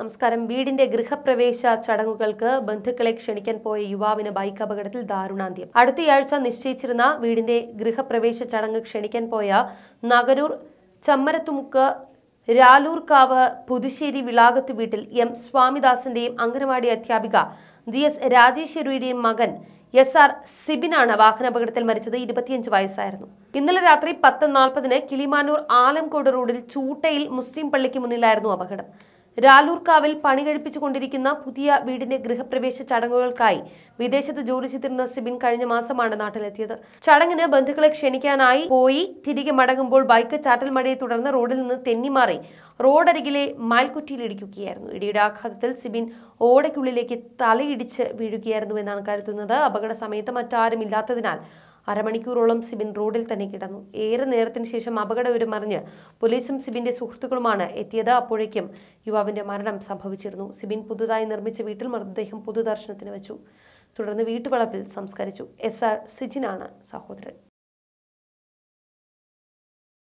നമസ്കാരം വീടിന്റെ ഗൃഹപ്രവേശ ചടങ്ങുകൾക്ക് ബന്ധുക്കളെ ക്ഷണിക്കാൻ പോയ യുവാവിന് ബൈക്ക് അപകടത്തിൽ ദാരുണാന്ത്യം അടുത്തയാഴ്ച നിശ്ചയിച്ചിരുന്ന വീടിന്റെ ഗൃഹപ്രവേശ ചടങ്ങ് ക്ഷണിക്കാൻ പോയ നഗരൂർ ചമ്മരത്തുമുക്ക് രാലൂർക്കാവ് പുതുശ്ശേരി വിളാകത്ത് വീട്ടിൽ എം സ്വാമിദാസിന്റെയും അംഗനവാടി അധ്യാപിക ജി എസ് രാജേശ്വരിയുടെയും മകൻ എസ് ആർ സിബിനാണ് വാഹനാപകടത്തിൽ മരിച്ചത് ഇരുപത്തിയഞ്ച് വയസ്സായിരുന്നു ഇന്നലെ രാത്രി പത്ത് നാൽപ്പതിന് കിളിമാനൂർ ആലംകോട് റോഡിൽ ചൂട്ടയിൽ മുസ്ലിം പള്ളിക്ക് മുന്നിലായിരുന്നു അപകടം രാലൂർക്കാവിൽ പണി കഴിപ്പിച്ചുകൊണ്ടിരിക്കുന്ന പുതിയ വീടിന്റെ ഗൃഹപ്രവേശ ചടങ്ങുകൾക്കായി വിദേശത്ത് ജോലി ചെയ്തിരുന്ന സിബിൻ കഴിഞ്ഞ മാസമാണ് നാട്ടിലെത്തിയത് ചടങ്ങിന് ബന്ധുക്കളെ ക്ഷണിക്കാനായി പോയി തിരികെ മടങ്ങുമ്പോൾ ബൈക്ക് ചാറ്റൽ മഴയെ തുടർന്ന് റോഡിൽ നിന്ന് തെന്നിമാറി റോഡരികിലെ മാൽക്കുറ്റിയിൽ ഇടിക്കുകയായിരുന്നു ഇടിയുടെ ആഘാതത്തിൽ സിബിൻ ഓടയ്ക്കുള്ളിലേക്ക് തലയിടിച്ച് വീഴുകയായിരുന്നു എന്നാണ് കരുതുന്നത് അപകട സമയത്ത് ഇല്ലാത്തതിനാൽ അരമണിക്കൂറോളം സിബിൻ റോഡിൽ തന്നെ കിടന്നു ഏറെ നേരത്തിന് ശേഷം അപകടവിവരം അറിഞ്ഞ് പോലീസും സിബിന്റെ സുഹൃത്തുക്കളുമാണ് എത്തിയത് അപ്പോഴേക്കും യുവാവിന്റെ മരണം സംഭവിച്ചിരുന്നു സിബിൻ പുതുതായി നിർമ്മിച്ച വീട്ടിൽ മൃതദേഹം പൊതുദർശനത്തിന് വെച്ചു തുടർന്ന് വീട്ടുവളപ്പിൽ സംസ്കരിച്ചു എസ് ആർ സിജിനാണ് സഹോദരൻ